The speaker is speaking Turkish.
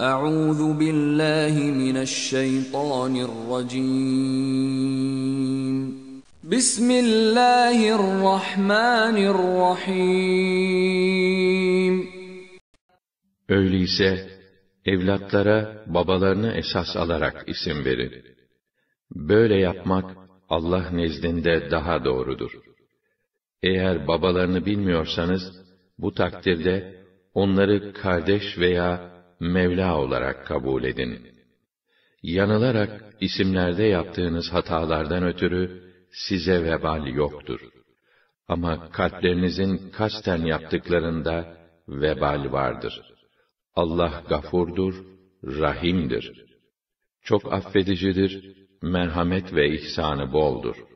Euzu billahi mineşşeytanirracim. Bismillahirrahmanirrahim. Öyleyse evlatlara babalarını esas alarak isim verin. Böyle yapmak Allah nezdinde daha doğrudur. Eğer babalarını bilmiyorsanız bu takdirde onları kardeş veya Mevla olarak kabul edin. Yanılarak isimlerde yaptığınız hatalardan ötürü size vebal yoktur. Ama kalplerinizin kasten yaptıklarında vebal vardır. Allah gafurdur, rahimdir. Çok affedicidir, merhamet ve ihsanı boldur.''